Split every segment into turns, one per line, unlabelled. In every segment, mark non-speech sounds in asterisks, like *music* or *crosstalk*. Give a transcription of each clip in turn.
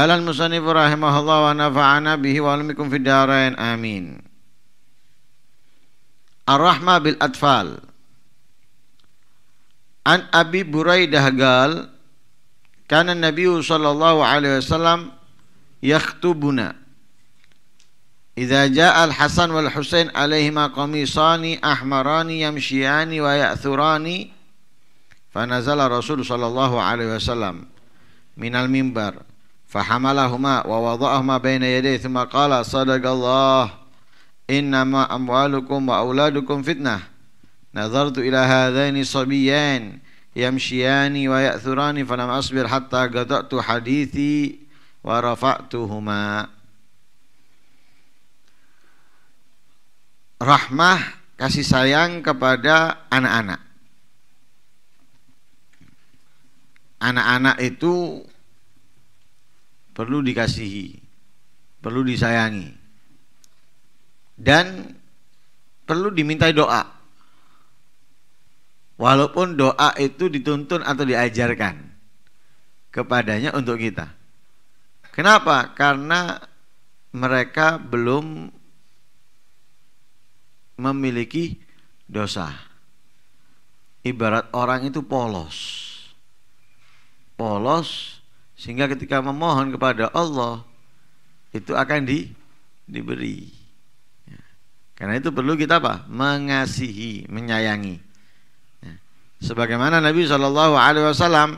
Qala al-musannif rahimahullah wa nafa'ana bihi wa almikum fid darain. Amin. Ar-Rahma bil Atfal. An Abi Buraidah gal kana Nabi sallallahu alaihi wasallam yakhtubuna jaa al-Hasan wal Husain alaihima ahmarani yamshiyani wa ya'thurani fa nazala mimbar فحملهما ووضعهما بين يديه ثم قال صدق الله إنما أموالكم وأولادكم فتنة نظرت إلى هذين صبيان يمشيان ويأثران فلم أصبر حتى قطعت حديثي ورفعتهما rahmah kasih sayang kepada anak-anak. Anak-anak itu perlu dikasihi, perlu disayangi, dan perlu dimintai doa. Walaupun doa itu dituntun atau diajarkan kepadanya untuk kita. Kenapa? Karena mereka belum memiliki dosa. Ibarat orang itu polos. Polos sehingga ketika memohon kepada Allah itu akan di, diberi. Ya. Karena itu perlu kita apa? Mengasihi, menyayangi. Ya. Sebagaimana Nabi Shallallahu Alaihi Wasallam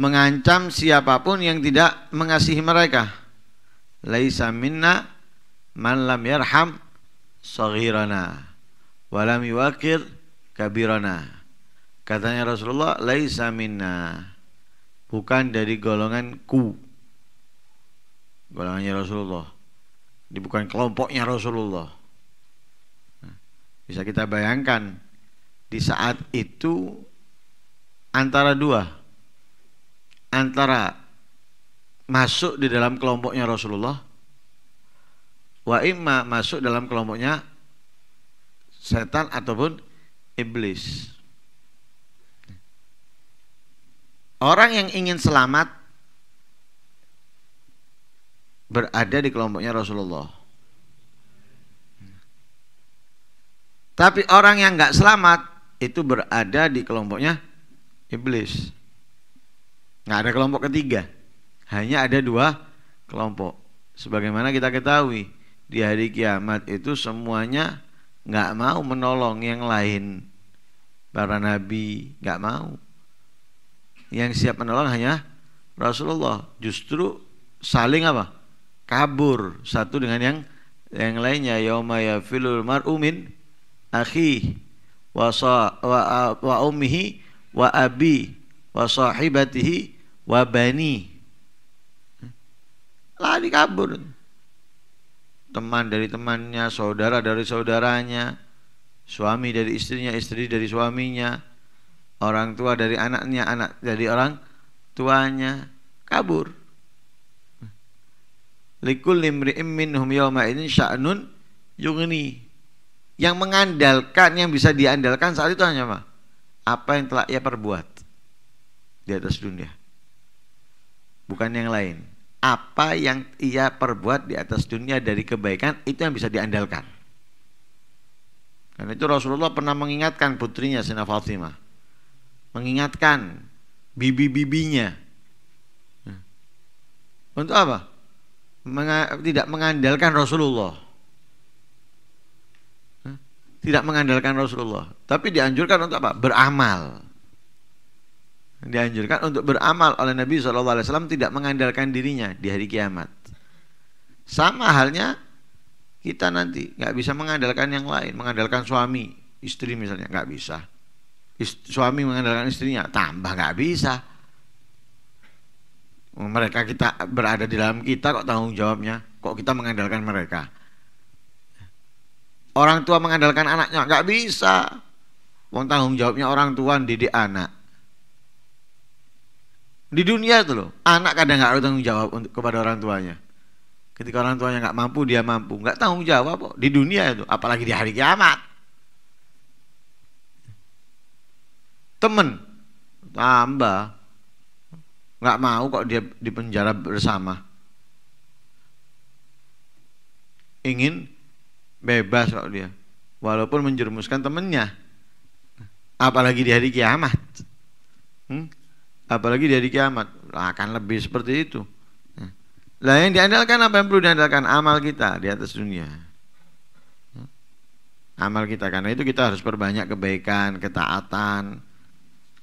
mengancam siapapun yang tidak mengasihi mereka. Laisa minna man lam yarham saghirana wa lam yuwaqir kabirana. Katanya Rasulullah, laisa minna bukan dari golongan ku golongannya Rasulullah ini bukan kelompoknya Rasulullah nah, bisa kita bayangkan di saat itu antara dua antara masuk di dalam kelompoknya Rasulullah wa imma masuk dalam kelompoknya setan ataupun iblis Orang yang ingin selamat berada di kelompoknya Rasulullah. Tapi orang yang nggak selamat itu berada di kelompoknya iblis. Nggak ada kelompok ketiga, hanya ada dua kelompok. Sebagaimana kita ketahui di hari kiamat itu semuanya nggak mau menolong yang lain. Para nabi nggak mau. Yang siap menolong hanya Rasulullah. Justru saling apa? Kabur satu dengan yang yang lainnya. Yauma yafilul mar'umin akhi wa, sa, wa, wa ummihi wa abi wa sahibatihi wa bani. Lari kabur. Teman dari temannya, saudara dari saudaranya, suami dari istrinya, istri dari suaminya, orang tua dari anaknya anak dari orang tuanya kabur likul limri'im minhum yawma ini sya'nun yugni yang mengandalkan yang bisa diandalkan saat itu hanya apa? apa yang telah ia perbuat di atas dunia bukan yang lain apa yang ia perbuat di atas dunia dari kebaikan itu yang bisa diandalkan. Dan itu Rasulullah pernah mengingatkan putrinya Sina Fatimah mengingatkan bibi-bibinya. untuk apa? Menga tidak mengandalkan Rasulullah. tidak mengandalkan Rasulullah, tapi dianjurkan untuk apa? Beramal. Dianjurkan untuk beramal oleh Nabi SAW tidak mengandalkan dirinya di hari kiamat. Sama halnya kita nanti nggak bisa mengandalkan yang lain, mengandalkan suami, istri misalnya nggak bisa suami mengandalkan istrinya tambah nggak bisa mereka kita berada di dalam kita kok tanggung jawabnya kok kita mengandalkan mereka orang tua mengandalkan anaknya nggak bisa wong tanggung jawabnya orang tua didik anak di dunia itu loh anak kadang nggak ada tanggung jawab untuk kepada orang tuanya ketika orang tuanya nggak mampu dia mampu nggak tanggung jawab kok di dunia itu apalagi di hari kiamat temen tambah nggak mau kok dia di penjara bersama ingin bebas kok dia walaupun menjerumuskan temennya apalagi di hari kiamat hmm? apalagi di hari kiamat akan lebih seperti itu nah. lah yang diandalkan apa yang perlu diandalkan amal kita di atas dunia nah. amal kita karena itu kita harus perbanyak kebaikan ketaatan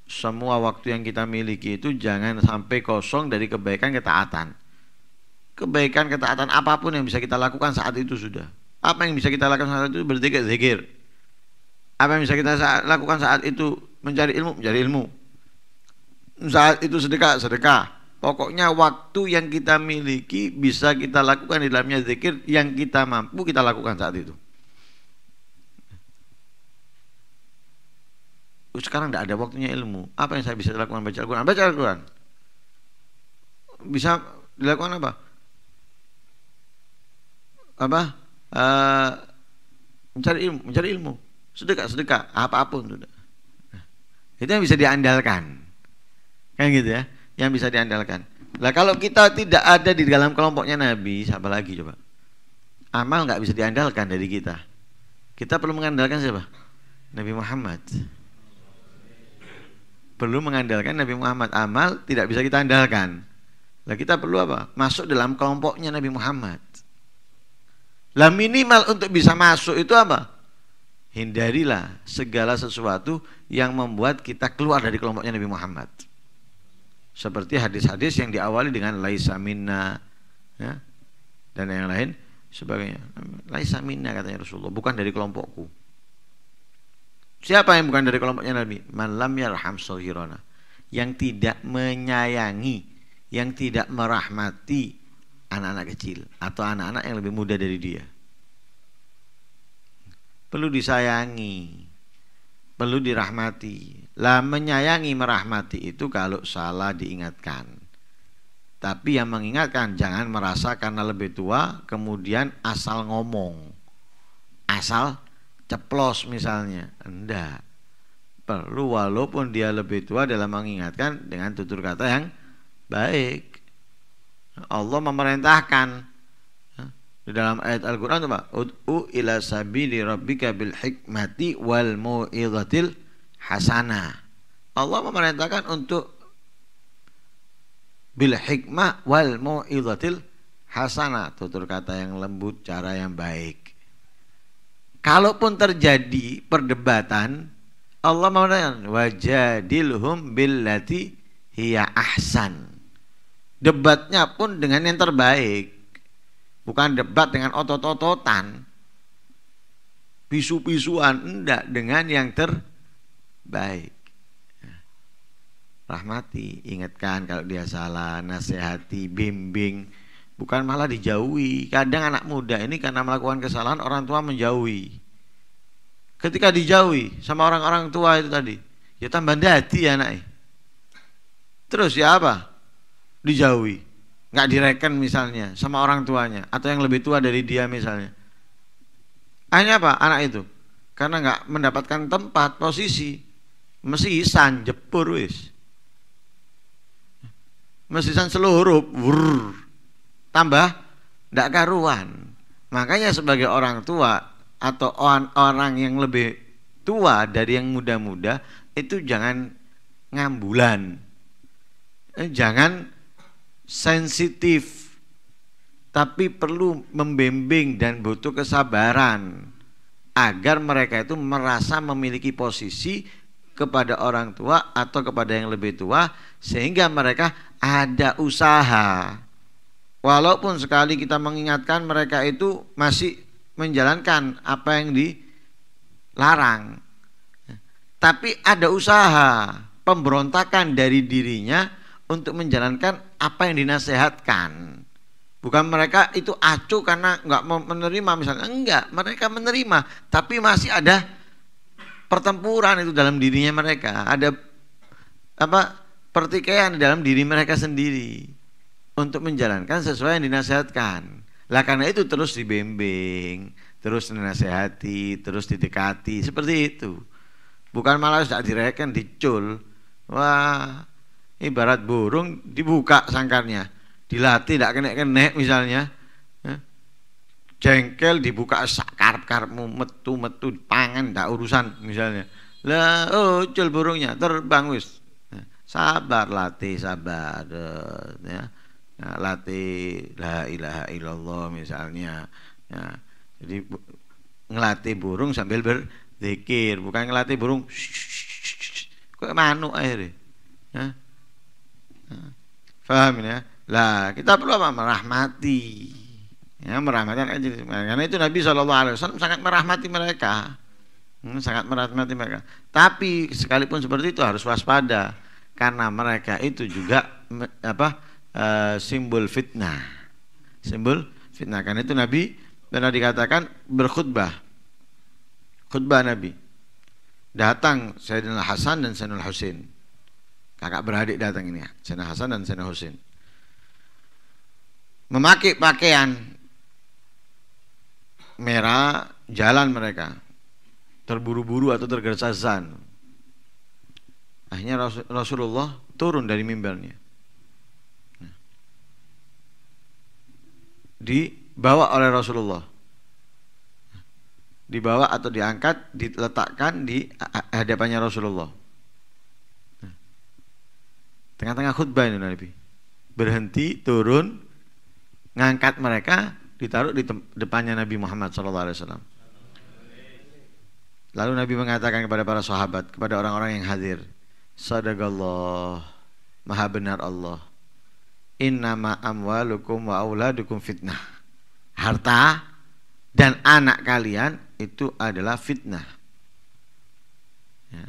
semua waktu yang kita miliki itu jangan sampai kosong dari kebaikan ketaatan. Kebaikan ketaatan apapun yang bisa kita lakukan saat itu sudah. Apa yang bisa kita lakukan saat itu berzikir, zikir. Apa yang bisa kita saat, lakukan saat itu mencari ilmu, mencari ilmu. Saat itu sedekah, sedekah. Pokoknya waktu yang kita miliki bisa kita lakukan di dalamnya zikir yang kita mampu kita lakukan saat itu. Oh, sekarang tidak ada waktunya ilmu. Apa yang saya bisa lakukan baca Al-Quran? Baca Al-Quran. Bisa dilakukan apa? Apa? Uh, mencari ilmu, mencari ilmu. Sedekah, sedekah, apapun sudah. Itu yang bisa diandalkan. Kan gitu ya, yang bisa diandalkan. Lah kalau kita tidak ada di dalam kelompoknya Nabi, siapa lagi coba? Amal nggak bisa diandalkan dari kita. Kita perlu mengandalkan siapa? Nabi Muhammad perlu mengandalkan Nabi Muhammad amal tidak bisa kita andalkan lah kita perlu apa masuk dalam kelompoknya Nabi Muhammad lah minimal untuk bisa masuk itu apa hindarilah segala sesuatu yang membuat kita keluar dari kelompoknya Nabi Muhammad seperti hadis-hadis yang diawali dengan laisa minna ya, dan yang lain sebagainya laisa minna katanya Rasulullah bukan dari kelompokku Siapa yang bukan dari kelompoknya Nabi? Malam yarham sohirona. Yang tidak menyayangi, yang tidak merahmati anak-anak kecil atau anak-anak yang lebih muda dari dia. Perlu disayangi, perlu dirahmati. Lah menyayangi merahmati itu kalau salah diingatkan. Tapi yang mengingatkan jangan merasa karena lebih tua kemudian asal ngomong. Asal ceplos misalnya enggak perlu walaupun dia lebih tua dalam mengingatkan dengan tutur kata yang baik Allah memerintahkan di dalam ayat Al-Qur'an itu Pak ud'u ila sabili rabbika bil hikmati wal mu'idhatil hasana Allah memerintahkan untuk bil hikmah wal mu'idhatil hasana tutur kata yang lembut cara yang baik kalaupun terjadi perdebatan Allah mau nanya wajadilhum billati hiya ahsan debatnya pun dengan yang terbaik bukan debat dengan otot-ototan pisu-pisuan enggak dengan yang terbaik rahmati ingatkan kalau dia salah nasihati bimbing bukan malah dijauhi. Kadang anak muda ini karena melakukan kesalahan orang tua menjauhi. Ketika dijauhi sama orang-orang tua itu tadi, ya tambah dati ya anak. Terus ya apa? Dijauhi. Nggak direken misalnya sama orang tuanya atau yang lebih tua dari dia misalnya. Hanya apa? Anak itu karena nggak mendapatkan tempat posisi mesti isan jepur wis mesti isan seluruh wurr tambah tidak karuan makanya sebagai orang tua atau orang yang lebih tua dari yang muda-muda itu jangan ngambulan eh, jangan sensitif tapi perlu membimbing dan butuh kesabaran agar mereka itu merasa memiliki posisi kepada orang tua atau kepada yang lebih tua sehingga mereka ada usaha Walaupun sekali kita mengingatkan mereka itu masih menjalankan apa yang dilarang. Tapi ada usaha pemberontakan dari dirinya untuk menjalankan apa yang dinasehatkan. Bukan mereka itu acuh karena nggak menerima misalnya enggak, mereka menerima tapi masih ada pertempuran itu dalam dirinya mereka, ada apa pertikaian dalam diri mereka sendiri untuk menjalankan sesuai yang dinasihatkan. Lah karena itu terus dibimbing, terus dinasehati, terus didekati, seperti itu. Bukan malah sudah direken, dicul. Wah, ibarat burung dibuka sangkarnya. Dilatih tidak kena-kena misalnya. Eh, jengkel dibuka sakar, karmu metu-metu, pangan, tidak urusan misalnya. Lah, oh, cul burungnya, terbang wis. Eh, sabar latih, sabar. Eh, ya ya, latih la ilaha illallah misalnya ya, jadi ngelatih burung sambil berzikir bukan ngelatih burung kok manu akhirnya ya. Faham ya. ya? Lah, kita perlu apa? Merahmati. Ya, merahmati Karena itu Nabi saw sangat merahmati mereka. Hmm, sangat merahmati mereka. Tapi sekalipun seperti itu harus waspada karena mereka itu juga apa? uh, simbol fitnah. Simbol fitnah. Karena itu Nabi pernah dikatakan berkhutbah. Khutbah Nabi. Datang Sayyidina Hasan dan Sayyidina Husain. Kakak beradik datang ini ya. Sayyidina Hasan dan Sayyidina Husain. Memakai pakaian merah jalan mereka terburu-buru atau tergesa-gesa. Akhirnya Rasulullah turun dari mimbarnya dibawa oleh Rasulullah dibawa atau diangkat diletakkan di hadapannya Rasulullah tengah-tengah khutbah ini Nabi berhenti turun ngangkat mereka ditaruh di depannya Nabi Muhammad SAW lalu Nabi mengatakan kepada para sahabat kepada orang-orang yang hadir sadagallah maha benar Allah innama amwalukum wa auladukum fitnah. Harta dan anak kalian itu adalah fitnah. Ya.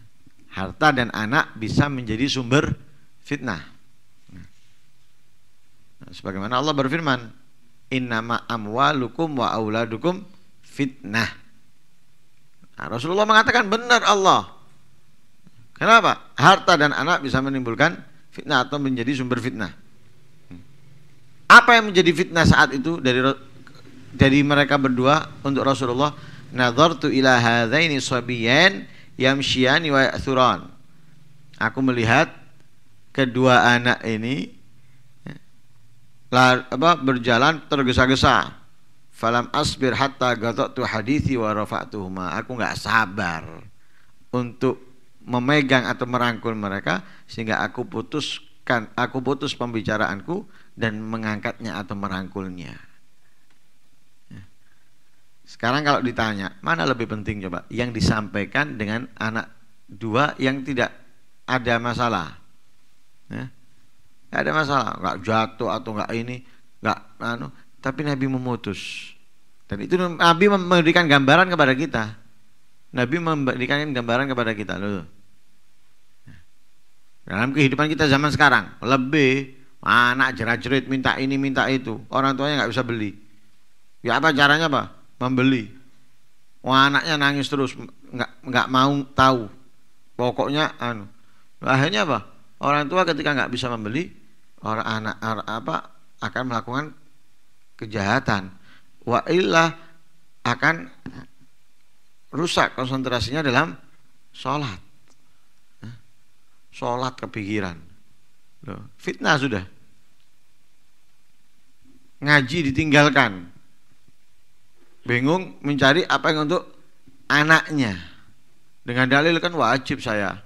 Harta dan anak bisa menjadi sumber fitnah. Ya. Nah, sebagaimana Allah berfirman, innama amwalukum wa auladukum fitnah. Nah, Rasulullah mengatakan benar Allah. Kenapa? Harta dan anak bisa menimbulkan fitnah atau menjadi sumber fitnah. Apa yang menjadi fitnah saat itu dari dari mereka berdua untuk Rasulullah? Nadartu ila hadzaini sabiyan yamsyani wa ya'thuran. Aku melihat kedua anak ini ya, lar, apa, berjalan tergesa-gesa. Falam asbir hatta gatatu hadithi wa rafa'tuhuma. Aku nggak sabar untuk memegang atau merangkul mereka sehingga aku putuskan aku putus pembicaraanku dan mengangkatnya atau merangkulnya. Ya. Sekarang kalau ditanya, mana lebih penting coba? Yang disampaikan dengan anak dua yang tidak ada masalah. tidak ya. ada masalah, gak jatuh atau gak ini, gak anu. Tapi Nabi memutus. Dan itu Nabi memberikan gambaran kepada kita. Nabi memberikan gambaran kepada kita loh. Ya. Dalam kehidupan kita zaman sekarang lebih anak jerat-jerit minta ini minta itu orang tuanya nggak bisa beli ya apa caranya pak membeli Wah, anaknya nangis terus nggak nggak mau tahu pokoknya anu akhirnya apa orang tua ketika nggak bisa membeli orang anak orang apa akan melakukan kejahatan wa ilah akan rusak konsentrasinya dalam sholat sholat kepikiran fitnah sudah ngaji ditinggalkan bingung mencari apa yang untuk anaknya dengan dalil kan wajib saya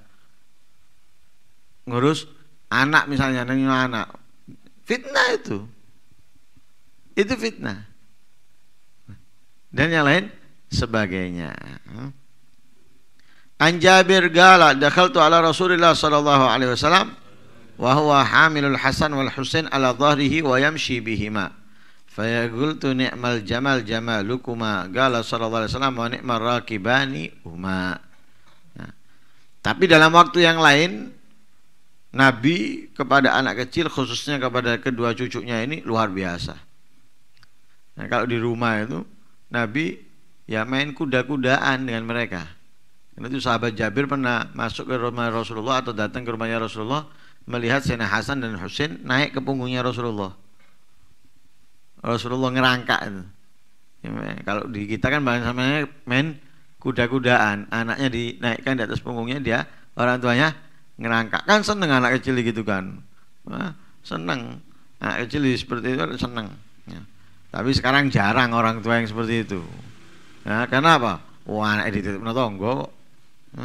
ngurus anak misalnya nengin anak fitnah itu itu fitnah dan yang lain sebagainya Anjabir gala dakhaltu ala Rasulillah sallallahu alaihi wasallam wa huwa hamilul Hasan wal Husain ala dhahrihi wa yamshi bihima Fayaqultu ni'mal jamal jamalukuma Gala sallallahu alaihi wasallam wa ni'mal rakibani nah, ya. Tapi dalam waktu yang lain Nabi kepada anak kecil khususnya kepada kedua cucunya ini luar biasa nah, Kalau di rumah itu Nabi ya main kuda-kudaan dengan mereka Karena itu sahabat Jabir pernah masuk ke rumah Rasulullah atau datang ke rumahnya Rasulullah Melihat sena Hasan dan Husin naik ke punggungnya Rasulullah Rasulullah ngerangkak itu. Ya, kalau di kita kan bahasa main kuda-kudaan, anaknya dinaikkan di atas punggungnya dia orang tuanya ngerangkak kan seneng anak kecil gitu kan. Nah, seneng anak kecil seperti itu kan seneng. Ya. Tapi sekarang jarang orang tua yang seperti itu. Ya, karena Wah, anak ini tonggo kok. Ya,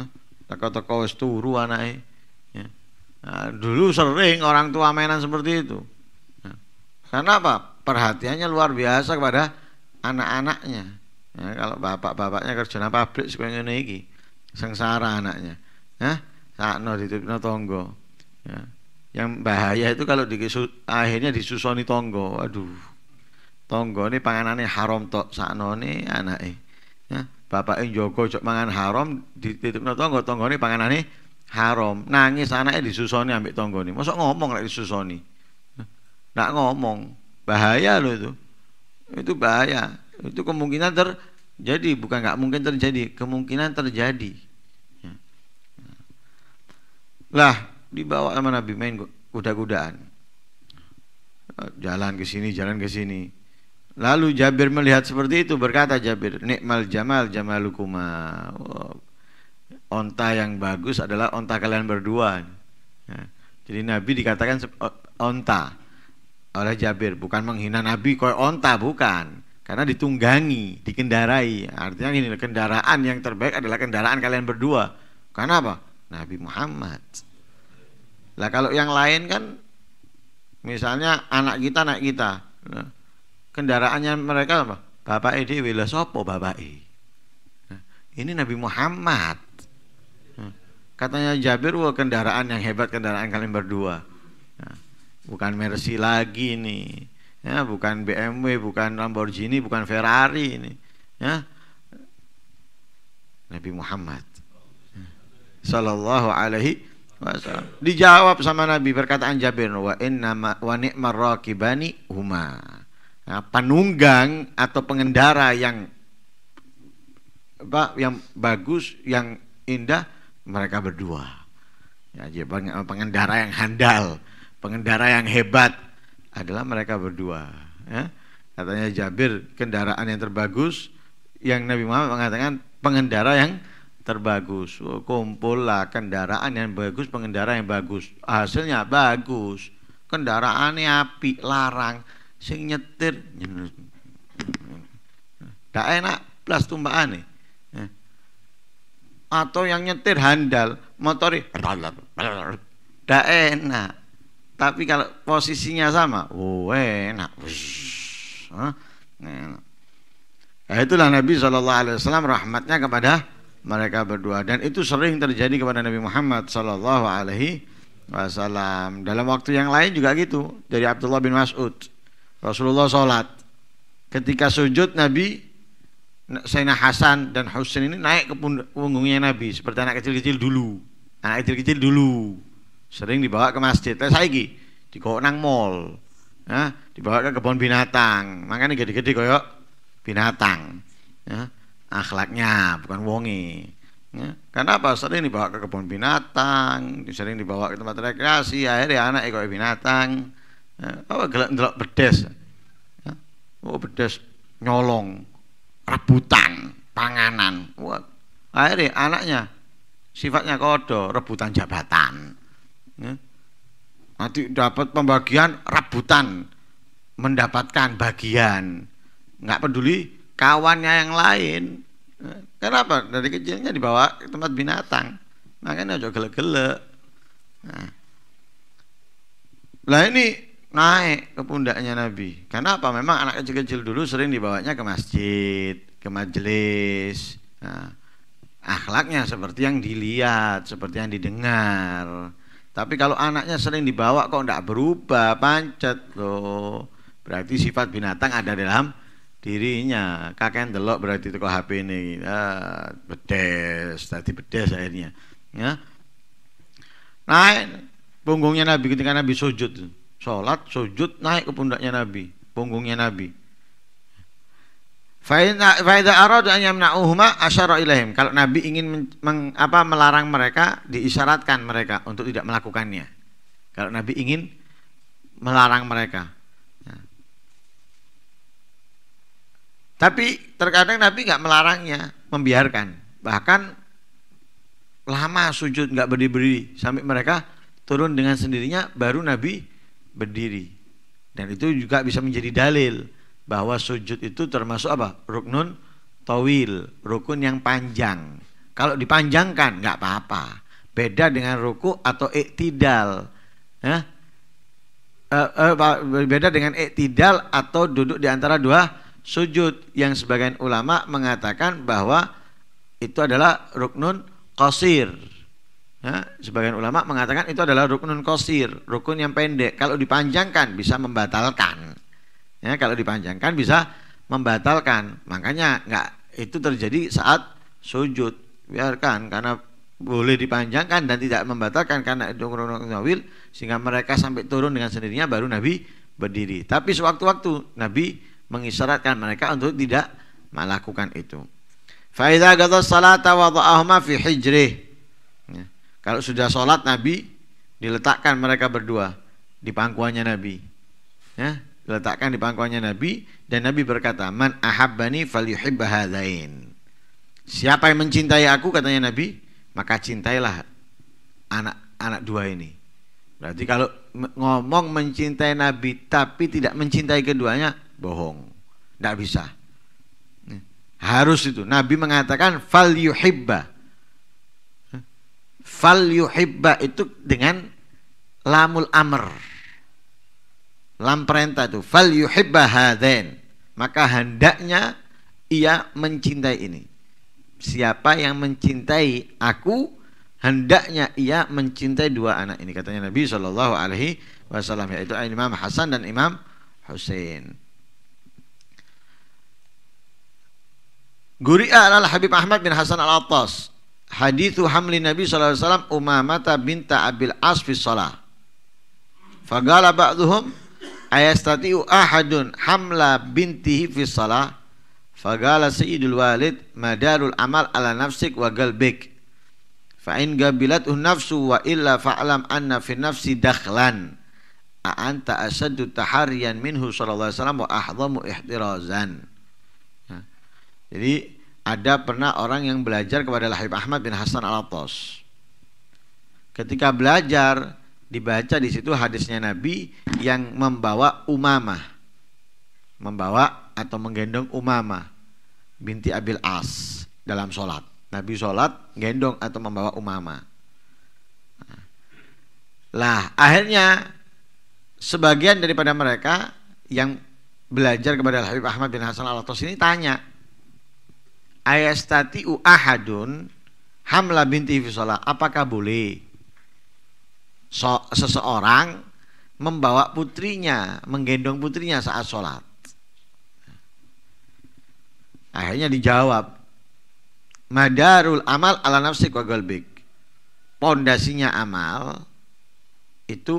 teko-teko wis turu anaknya. Ya. Nah, dulu sering orang tua mainan seperti itu karena apa? Perhatiannya luar biasa kepada anak-anaknya. Ya, kalau bapak-bapaknya kerjaan pabrik sekolah ngene iki, sengsara anaknya. Ya, sakno ditutupno tonggo. Ya. Yang bahaya itu kalau di, akhirnya disusoni tonggo. Aduh. Tonggo ini panganannya haram tok, sakno ini anaknya. Ya, yang jogo cok mangan haram ditutupno tonggo, tonggo ini panganannya haram. Nangis anaknya disusoni ambek tonggo ini. Mosok ngomong lek disusoni nak ngomong bahaya loh itu itu bahaya itu kemungkinan terjadi bukan nggak mungkin terjadi kemungkinan terjadi ya. lah dibawa sama Nabi main kuda-kudaan eh, jalan ke sini jalan ke sini lalu Jabir melihat seperti itu berkata Jabir nikmal jamal jamalukuma wow. onta yang bagus adalah onta kalian berdua ya. jadi Nabi dikatakan onta oleh Jabir bukan menghina Nabi kau onta bukan karena ditunggangi dikendarai artinya ini kendaraan yang terbaik adalah kendaraan kalian berdua karena apa Nabi Muhammad lah kalau yang lain kan misalnya anak kita anak kita nah, kendaraannya mereka apa bapak Edi wila sopo bapak e. Nah, ini Nabi Muhammad nah, katanya Jabir wah kendaraan yang hebat kendaraan kalian berdua bukan Mercy lagi nih ya bukan BMW bukan Lamborghini bukan Ferrari ini ya Nabi Muhammad Sallallahu alaihi wasallam dijawab sama Nabi perkataan Jabir wa inna ma, wa ni'mar rakibani huma nah, penunggang atau pengendara yang apa yang bagus yang indah mereka berdua ya pengendara yang handal pengendara yang hebat adalah mereka berdua. Ya. Katanya Jabir, kendaraan yang terbagus, yang Nabi Muhammad mengatakan pengendara yang terbagus. Oh, kumpullah kendaraan yang bagus, pengendara yang bagus. Hasilnya bagus. Kendaraannya api, larang. Sing nyetir, tidak enak, plus tumpahan nih. Ya. Atau yang nyetir handal, motori, tidak *laughs* enak tapi kalau posisinya sama, oh, enak. Nah, itulah Nabi Shallallahu Alaihi Wasallam rahmatnya kepada mereka berdua dan itu sering terjadi kepada Nabi Muhammad Shallallahu Alaihi Wasallam. Dalam waktu yang lain juga gitu dari Abdullah bin Mas'ud. Rasulullah sholat ketika sujud Nabi Sayyidina Hasan dan Husain ini naik ke punggungnya Nabi seperti anak kecil-kecil dulu. Anak kecil-kecil dulu sering dibawa ke masjid lah di kok nang mall ya dibawa ke kebun binatang makanya gede-gede koyok binatang ya akhlaknya bukan wongi ya. karena apa sering dibawa ke kebun binatang sering dibawa ke tempat rekreasi akhirnya anak ikut binatang ya. apa gelap gelap bedes ya. oh bedes nyolong rebutan panganan wah akhirnya anaknya sifatnya kodo rebutan jabatan ya. nanti dapat pembagian rebutan mendapatkan bagian nggak peduli kawannya yang lain ya. kenapa dari kecilnya dibawa ke tempat binatang makanya ojo gele-gele nah. Ya. lah ini naik ke pundaknya Nabi karena apa memang anak kecil-kecil dulu sering dibawanya ke masjid ke majelis nah, akhlaknya seperti yang dilihat seperti yang didengar tapi kalau anaknya sering dibawa kok tidak berubah, pancet loh. Berarti sifat binatang ada dalam dirinya. Kakek delok berarti itu kok HP ini ah, ya, bedes, tadi bedes akhirnya. Ya. Naik punggungnya Nabi ketika Nabi sujud, sholat sujud naik ke pundaknya Nabi, punggungnya Nabi. Faida arad an yamna'uhuma asyara ilaihim. Kalau Nabi ingin meng, apa melarang mereka, diisyaratkan mereka untuk tidak melakukannya. Kalau Nabi ingin melarang mereka. Ya. Tapi terkadang Nabi nggak melarangnya, membiarkan. Bahkan lama sujud nggak berdiri-berdiri sampai mereka turun dengan sendirinya baru Nabi berdiri. Dan itu juga bisa menjadi dalil bahwa sujud itu termasuk apa? Ruknun towil rukun yang panjang. Kalau dipanjangkan nggak apa-apa. Beda dengan ruku atau iktidal. Ya? Eh, eh, beda dengan iktidal atau duduk di antara dua sujud yang sebagian ulama mengatakan bahwa itu adalah ruknun kosir Ya, sebagian ulama mengatakan itu adalah ruknun kosir rukun yang pendek. Kalau dipanjangkan bisa membatalkan ya kalau dipanjangkan bisa membatalkan makanya nggak itu terjadi saat sujud biarkan karena boleh dipanjangkan dan tidak membatalkan karena itu nawil sehingga mereka sampai turun dengan sendirinya baru Nabi berdiri tapi sewaktu-waktu Nabi mengisyaratkan mereka untuk tidak melakukan itu Faidah gatos salata wada'ahuma fi hijrih ya, Kalau sudah sholat Nabi Diletakkan mereka berdua Di pangkuannya Nabi ya, letakkan di pangkuannya Nabi dan Nabi berkata, "Man ahabbani falyuhibba Siapa yang mencintai aku katanya Nabi, maka cintailah anak-anak dua ini. Berarti kalau ngomong mencintai Nabi tapi tidak mencintai keduanya, bohong. Tidak bisa. Harus itu. Nabi mengatakan fal yuhibba. itu dengan lamul amr lam perintah itu fal yuhibba hadain maka hendaknya ia mencintai ini siapa yang mencintai aku hendaknya ia mencintai dua anak ini katanya Nabi Shallallahu Alaihi Wasallam yaitu Imam Hasan dan Imam Hussein. Guri'a al Habib Ahmad bin Hasan al Attas hadithu hamli Nabi Shallallahu Alaihi Wasallam Umamata binta Abil As fi salah. Fagala ba'duhum ayastati'u ahadun hamla bintihi fi salah fagala sayyidul walid madarul amal ala nafsik wa galbik fa in gabilatuhu nafsu wa illa fa'lam anna fi nafsi dakhlan a anta asaddu tahariyan minhu sallallahu alaihi wasallam wa ahdhamu ihtirazan ya. jadi ada pernah orang yang belajar kepada Lahib Ahmad bin Hasan al-Attas ketika belajar dibaca di situ hadisnya Nabi yang membawa umama, membawa atau menggendong umama binti Abil As dalam sholat Nabi sholat gendong atau membawa umama. lah akhirnya sebagian daripada mereka yang belajar kepada Habib Ahmad bin Hasan al atos ini tanya ayastati ahadun hamla binti fi sholat apakah boleh so, seseorang membawa putrinya, menggendong putrinya saat sholat. Akhirnya dijawab, Madarul amal ala nafsi wa golbik. Pondasinya amal itu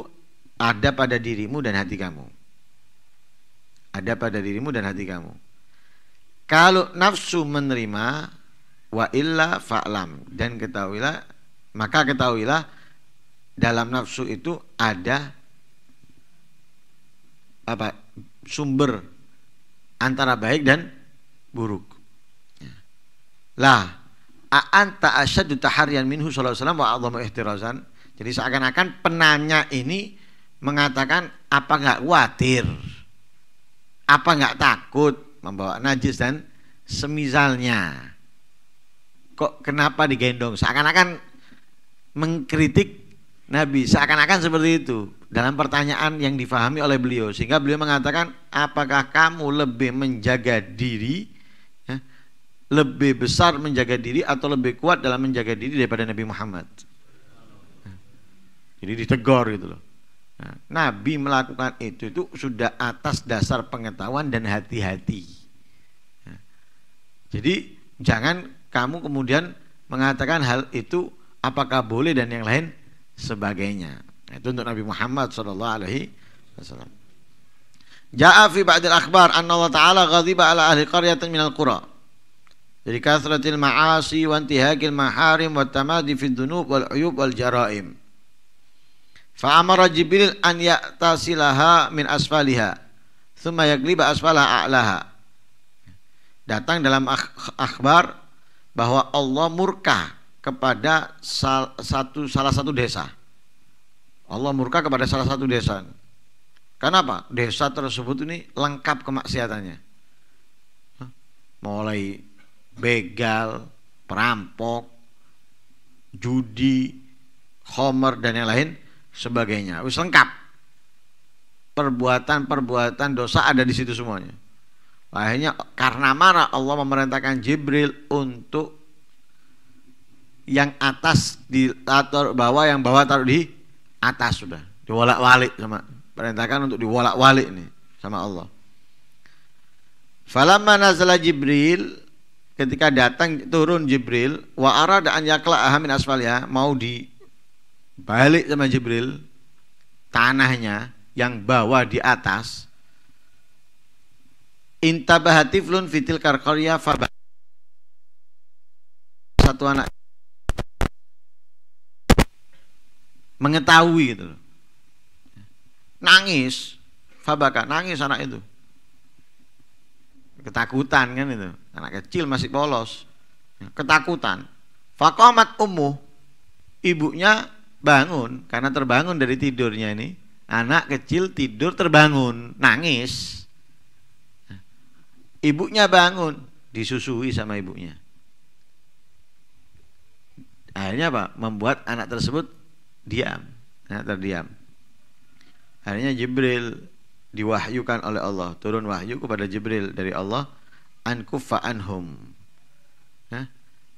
ada pada dirimu dan hati kamu. Ada pada dirimu dan hati kamu. Kalau nafsu menerima wa illa fa'lam dan ketahuilah maka ketahuilah dalam nafsu itu ada apa sumber antara baik dan buruk. Ya. Lah, anta asyaddu taharian minhu sallallahu alaihi wasallam wa Jadi seakan-akan penanya ini mengatakan apa nggak khawatir? Apa nggak takut membawa najis dan semisalnya? Kok kenapa digendong? Seakan-akan mengkritik Nabi seakan-akan seperti itu dalam pertanyaan yang difahami oleh beliau sehingga beliau mengatakan apakah kamu lebih menjaga diri ya, lebih besar menjaga diri atau lebih kuat dalam menjaga diri daripada Nabi Muhammad ya. jadi ditegor gitu loh ya. Nabi melakukan itu itu sudah atas dasar pengetahuan dan hati-hati jadi jangan kamu kemudian mengatakan hal itu apakah boleh dan yang lain sebagainya. Itu untuk Nabi Muhammad sallallahu alaihi wasallam. Ja'a fi ba'dil akhbar anna Allah Ta'ala ghadiba ala ahli qaryatin minal qura. Jadi kasratil ma'asi wa intihakil maharim wa tamadi fi dhunub wal uyub wal jaraim. Fa amara Jibril an ya'tasilaha min asfaliha thumma yagliba asfalaha a'laha. Datang dalam akhbar bahwa Allah murka kepada sal, satu salah satu desa. Allah murka kepada salah satu desa. Kenapa? Desa tersebut ini lengkap kemaksiatannya. Mulai begal, perampok, judi, homer dan yang lain sebagainya. Wis lengkap. Perbuatan-perbuatan dosa ada di situ semuanya. Akhirnya karena marah Allah memerintahkan Jibril untuk yang atas di atau bawah, yang bawah taruh di atas sudah. Diwolak-walik sama perintahkan untuk diwolak-walik nih sama Allah. Falamma nazala Jibril ketika datang turun Jibril wa arada an yakla asfal ya mau di balik sama Jibril tanahnya yang bawah di atas intabahatiflun fitil karkarya fabat satu anak mengetahui gitu loh. Nangis, Fabaka nangis anak itu. Ketakutan kan itu. Anak kecil masih polos. Ketakutan. Fakomat umuh ibunya bangun karena terbangun dari tidurnya ini. Anak kecil tidur terbangun, nangis. Ibunya bangun, disusui sama ibunya. Akhirnya apa? Membuat anak tersebut diam ya, terdiam akhirnya Jibril diwahyukan oleh Allah turun wahyu kepada Jibril dari Allah an kufa anhum ya,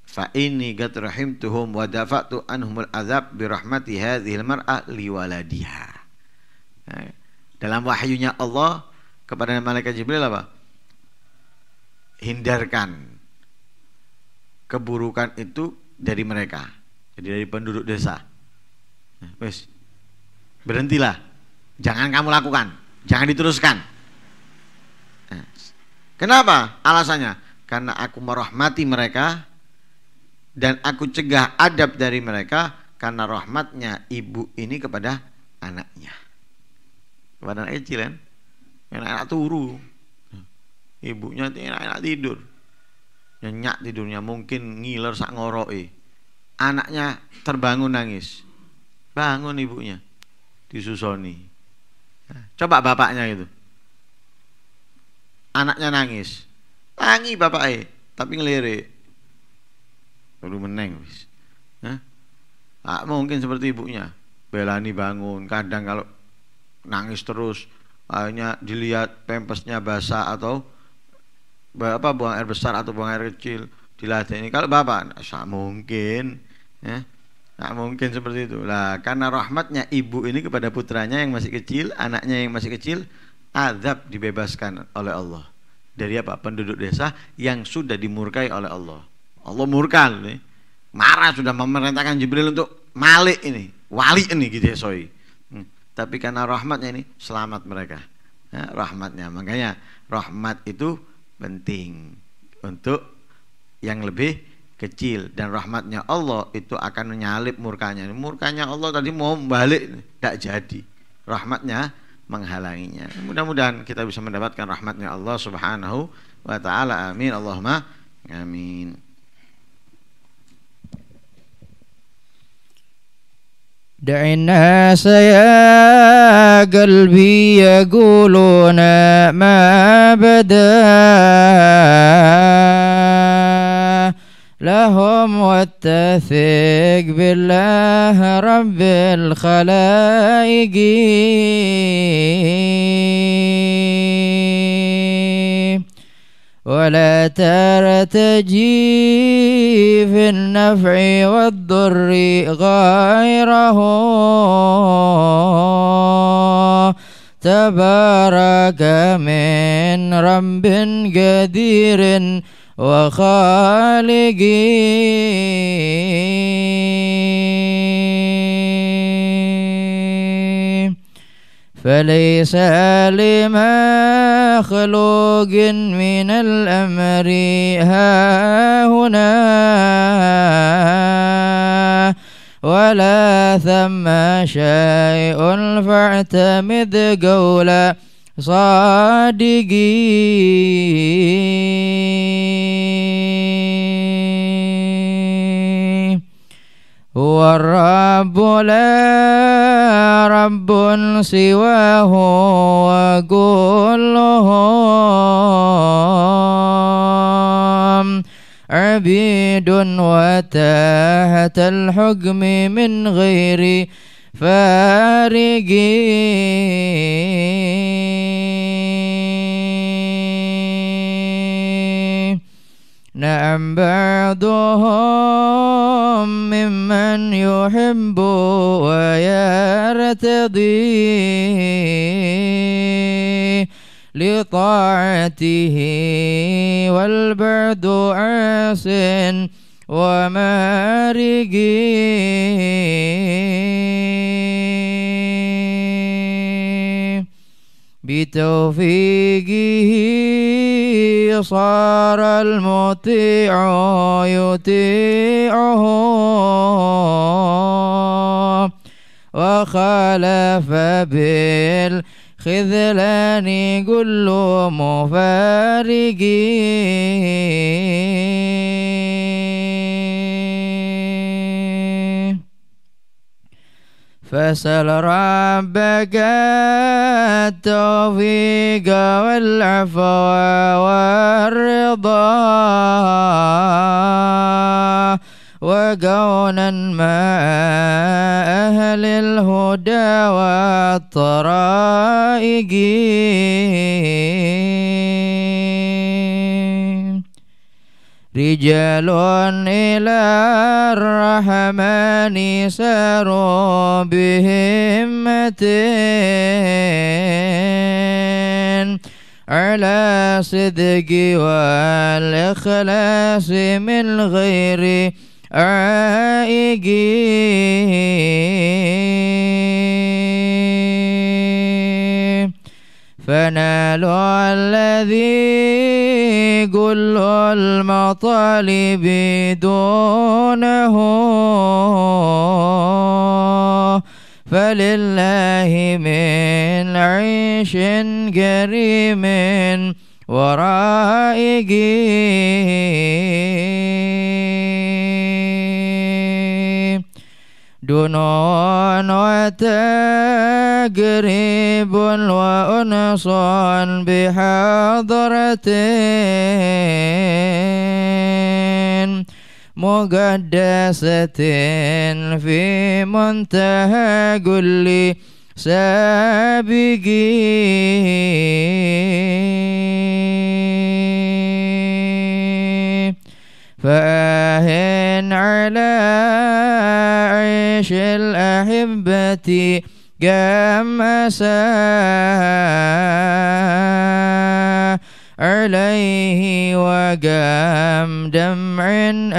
fa gat rahim tuhum wa dafa'tu anhumul azab bi rahmati hadhil mar'a li waladiha ya, dalam wahyunya Allah kepada malaikat Jibril apa hindarkan keburukan itu dari mereka jadi dari penduduk desa Wes. Berhentilah. Jangan kamu lakukan. Jangan diteruskan. Eh, kenapa? Alasannya karena aku merahmati mereka dan aku cegah adab dari mereka karena rahmatnya ibu ini kepada anaknya. Kepada anak kecil kan? Enak-enak turu. Ibunya tidak enak tidur. Nyenyak tidurnya mungkin ngiler sak ngoroi. E. Anaknya terbangun nangis Bangun ibunya. Disusoni. Nah, coba bapaknya itu. Anaknya nangis. tangi bapaknya, tapi ngelirik. Baru meneng wis. Nah, mungkin seperti ibunya. Belani bangun, kadang kalau nangis terus akhirnya dilihat pempesnya basah atau apa buang air besar atau buang air kecil dilatih ini kalau bapak nah, mungkin ya Nah, mungkin seperti itu. Lah, karena rahmatnya ibu ini kepada putranya yang masih kecil, anaknya yang masih kecil, azab dibebaskan oleh Allah. Dari apa? Penduduk desa yang sudah dimurkai oleh Allah. Allah murka nih. Marah sudah memerintahkan Jibril untuk malik ini, wali ini gitu ya, soi. Hmm. Tapi karena rahmatnya ini selamat mereka. Ya, rahmatnya. Makanya rahmat itu penting untuk yang lebih kecil dan rahmatnya Allah itu akan menyalip murkanya. Murkanya Allah tadi mau balik tidak jadi. Rahmatnya menghalanginya. Mudah-mudahan kita bisa mendapatkan rahmatnya Allah Subhanahu wa taala. Amin. Allahumma amin.
دع الناس يا قلبي يقولون ما لهم واتثق بالله رب الخلائق ولا ترتجي في النفع والضر غيره تبارك من رب قدير وخالقي فليس لمخلوق من الأمر ها هنا ولا ثم شيء فاعتمد قولا صادقين والرب لا رب سواه وكلهم عبيد وتحت الحكم من غير فارقين أم بعضهم ممن يحب ويرتضي لطاعته والبعد عاس ومارقين بتوفيقه صار المطيع يطيعه وخلف بالخذلان كل مفارقين فاسأل ربك التوفيق والعفو والرضا وكونا مع أهل الهدى والطرائق رجال إلى الرحمن ساروا بهمة على صدق والإخلاص من غير عائقين فنالوا الذي كل المطالب دونه فلله من عيش كريم ورائقين دونون وتقريب وأنص بحضرتين مقدسة في منتهى كل سابقين فأهن على عيش الأحبة كما ساء عليه وقام دمع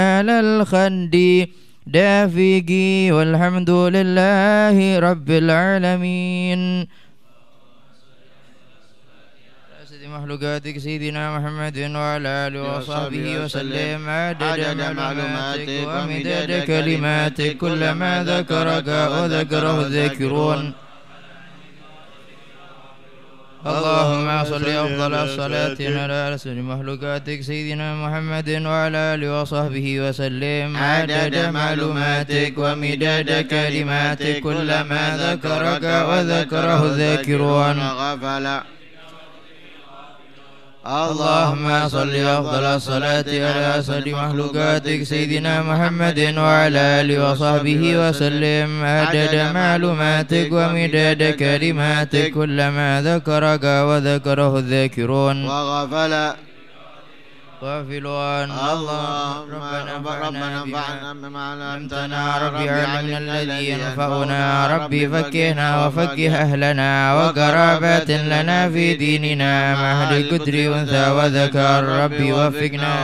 على الخد دافقي والحمد لله رب العالمين مخلوقاتك سيدنا محمد وعلى آله وصحبه وسلم عدد معلوماتك ومداد كلماتك كلما ذكرك وذكره الذاكرون
اللهم صل أفضل الصلاة على
رسول مخلوقاتك سيدنا محمد وعلى آله وصحبه وسلم عدد معلوماتك ومداد كلماتك كلما ذكرك وذكره الذاكرون غفلا اللهم صل أفضل الصلاة على أسعد مخلوقاتك سيدنا محمد وعلى آله وصحبه وسلم عدد معلوماتك ومداد كلماتك كلما ذكرك وذكره الذاكرون وغفل غافلون اللهم ربنا انفعنا بما علمتنا ربي علمنا الذي ينفعنا ربي فكهنا وفكه أهلنا وقرابات لنا في ديننا مع أهل قدر أنثى وذكر ربي وفقنا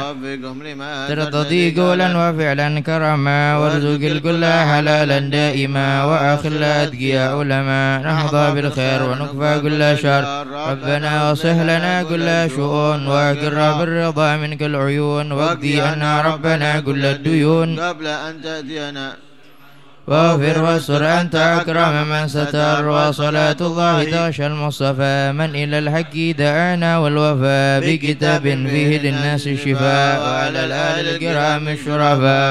ترتضي قولا وفعلا كرما وارزق الكل حلالا دائما وأخلا أتقياء علما نحظى بالخير ونكفى كل شر ربنا وصح لنا كل شؤون وأقر الرضا من منك العيون واقضي عنا ربنا كل الديون
قبل أن تأتينا
واغفر واستر أنت أكرم من ستر وصلاة الله تغشى المصطفى من إلى الحق دعانا والوفاء بكتاب فيه للناس الشفاء وعلى الآل الكرام الشرفاء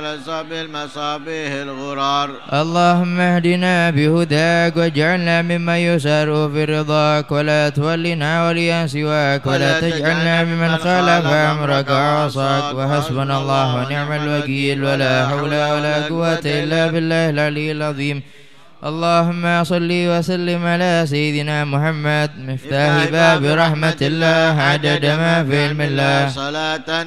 لسع بالمصابيح الغرار
اللهم اهدنا بهداك واجعلنا ممن يسار في رضاك ولا تولنا وليا سواك ولا تجعلنا ممن خالف امرك وعصاك وحسبنا الله ونعم الوكيل ولا حول ولا قوه الا بالله العلي العظيم اللهم صل وسلم على سيدنا محمد مفتاح باب رحمة الله عدد ما في علم الله
صلاة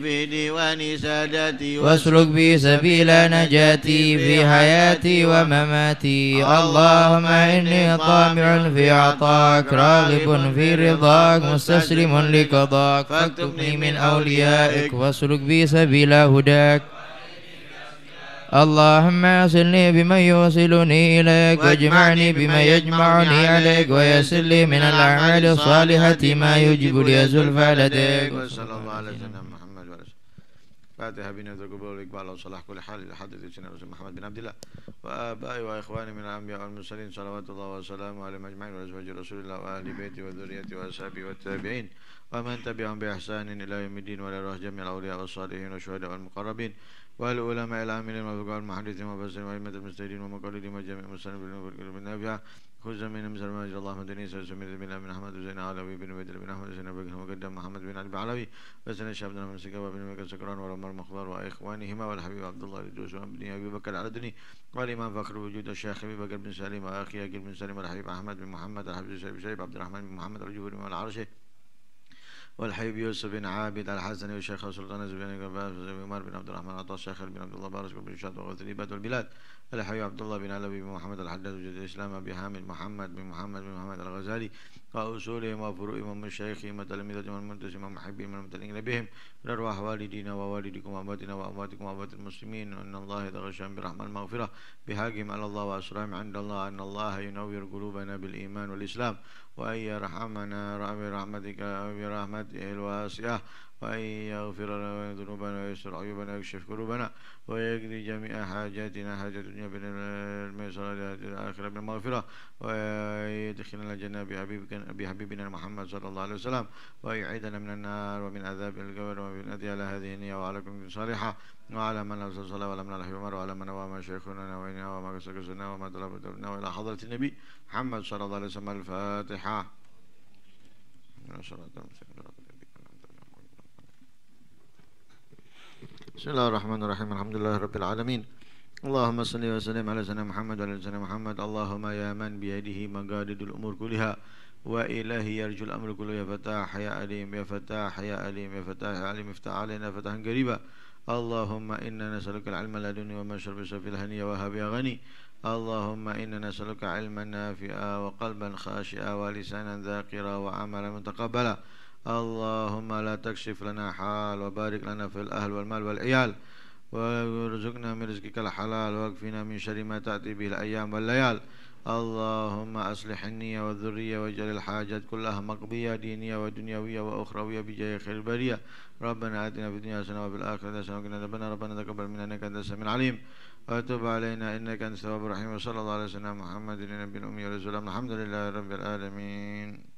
الإبل ونسادتي واسلك بي سبيل نجاتي في حياتي ومماتي اللهم إني طامع في عطاك راغب في رضاك مستسلم لقضاك فاكتبني من أوليائك واسلك بي سبيل هداك اللهم اصلني بمن يوصلني إليك واجمعني بما يجمعني عليك ويسر لي من الأعمال الصالحة ما يجب لي زلفى لديك وصلى الله
على سيدنا محمد فاتحة بنا تقبل الإقبال وصلاح كل حال إلى حد سيدنا رسول محمد بن عبد الله وآبائي وإخواني من الأنبياء والمرسلين صلوات الله وسلامه على مجمعين وأزواج رسول الله وأهل بيتي وذريتي وأصحابي والتابعين ومن تبعهم بإحسان إلى يوم الدين وإلى جميع الأولياء والصالحين والشهداء والمقربين والعلماء العاملين والمحدثين المحدثين والمفسرين وأئمة المستهدين ومقلدين وجميع المسلمين بالنبي كوز من مزر مجد الله مدني سمير بن بن احمد وزين علوي بن مدر بن احمد وزين بن مقدم محمد بن علي علوي وزين شاب بن مسكوا بن مكة سكران وعمر مخبر واخوانهما والحبيب عبد الله الدوس وابن ابي بكر العدني والامام فخر وجود الشيخ ابي بكر بن سليم واخي اقل بن سليم الحبيب احمد بن محمد الحبيب شيب عبد الرحمن بن محمد رجب بن العرشي والحبيب يوسف بن عابد الحسني والشيخ سلطان الزبير بن عمر بن عبد الرحمن عطاء الشيخ بن عبد الله بارك بن شاد بات البلاد الحي عبد الله بن علوي بن محمد الحداد وجد الإسلام أبي حامد محمد بن محمد بن محمد الغزالي وأصولهم وفروعهم ومن شيخهم وتلاميذهم ومحبهم ومحبين والممتنين بهم من أرواح والدينا ووالدكم وأمواتنا وأمواتكم وأموات المسلمين وإن الله يتغشاهم برحمة المغفرة بهاجم على الله واسرائهم عند الله أن الله ينور قلوبنا بالإيمان والإسلام وأن يرحمنا برحمتك برحمته الواسعة وأن يغفر لنا ذنوبنا ويستر عيوبنا ويكشف كروبنا ويجري جميع حاجاتنا حاجة الدنيا بالميسرة الآخرة بالمغفرة ويدخلنا الجنة بحبيبنا محمد صلى الله عليه وسلم ويعيدنا من النار ومن عذاب القبر ومن أدي على هذه النية وعليكم صالحة وعلى من أرسل صلاة وعلى من الحبيب وعلى من وما شيخنا وإنا وما قسقسنا وما طلبنا وإلى حضرة النبي محمد صلى الله عليه وسلم الفاتحة. بسم الله الرحمن الرحيم الحمد لله رب العالمين اللهم صل وسلم على سيدنا محمد وعلى سيدنا محمد اللهم يا من بيده مقاليد الأمور كلها وإله يرجو الأمر كله يا فتاح يا عليم يا فتاح يا عليم يا فتاح يا عليم افتح علينا فتحا قريبا اللهم إنا نسألك العلم لدني شرب شفي الهنية يا غني اللهم إنا نسألك علما نافعا وقلبا خاشعا ولسانا ذاكرا وعملا متقبلا اللهم لا تكشف لنا حال وبارك لنا في الأهل والمال والعيال وارزقنا من رزقك الحلال واكفنا من شر ما تأتي به الأيام والليال اللهم أصلح النية والذرية واجعل الحاجات كلها مقضية دينية ودنيوية وأخروية بجاه خير البرية ربنا آتنا في الدنيا حسنة وفي الآخرة حسنة وقنا ربنا ربنا تقبل منا إنك أنت السميع العليم وتب علينا إنك أنت التواب الرحيم وصلى الله على سيدنا محمد النبي الأمي والرسول الحمد لله رب العالمين